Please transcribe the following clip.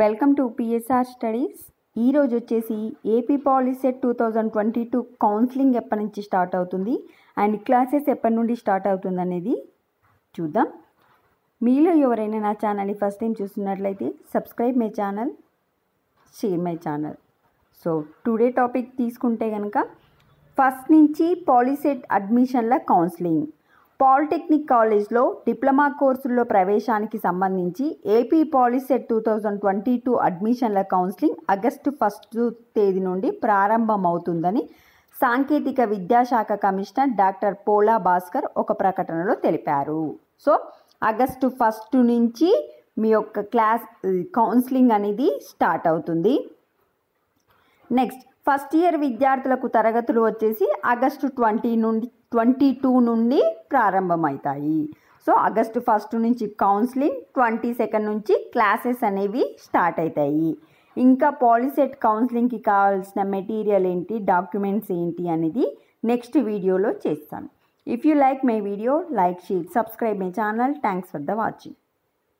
welcome to PSR studies ఈరోజు వచ్చేసి AP Polycet two thousand twenty two counselling ఎప్పటి నుంచి స్టార్ట్ అవుతుంది అండ్ క్లాసెస్ ఎప్పటి నుండి స్టార్ట్ అవుతుంది అనేది చూద్దాం మీలో ఎవరైనా నా ఛానల్ని ఫస్ట్ టైం చూస్తున్నట్లయితే subscribe my channel share my channel so today topic తీసుకుంటే కనుక ఫస్ట్ నుంచి పాలిసెట్ అడ్మిషన్ల కౌన్సిలింగ్ పాలిటెక్నిక్ కాలేజ్లో డిప్లొమా కోర్సుల్లో ప్రవేశానికి సంబంధించి AP Polycet two thousand twenty two అడ్మిషన్ల కౌన్సిలింగ్ ఆగస్టు ఫస్ట్ తేదీ నుండి ప్రారంభమవుతుందని సాంకేతిక విద్యాశాఖ కమిషనర్ డాక్టర్ పోలా భాస్కర్ ఒక ప్రకటనలో తెలిపారు సో ఆగస్టు ఫస్ట్ నుంచి మీ యొక్క క్లాస్ కౌన్సిలింగ్ అనేది స్టార్ట్ అవుతుంది నెక్స్ట్ ఫస్ట్ ఇయర్ విద్యార్థులకు తరగతులు వచ్చేసి ఆగస్టు ట్వంటీ నుండి ట్వంటీ టూ నుండి ప్రారంభమవుతాయి సో ఆగస్టు ఫస్ట్ నుంచి కౌన్సిలింగ్ ట్వంటీ సెకండ్ నుంచి క్లాసెస్ అనేవి స్టార్ట్ అవుతాయి ఇంకా పాలిసెట్ కౌన్సిలింగ్కి కావాల్సిన మెటీరియల్ ఏంటి డాక్యుమెంట్స్ ఏంటి అనేది నెక్స్ట్ వీడియోలో చేస్తాను if you like my video like share subscribe my channel thanks for the watching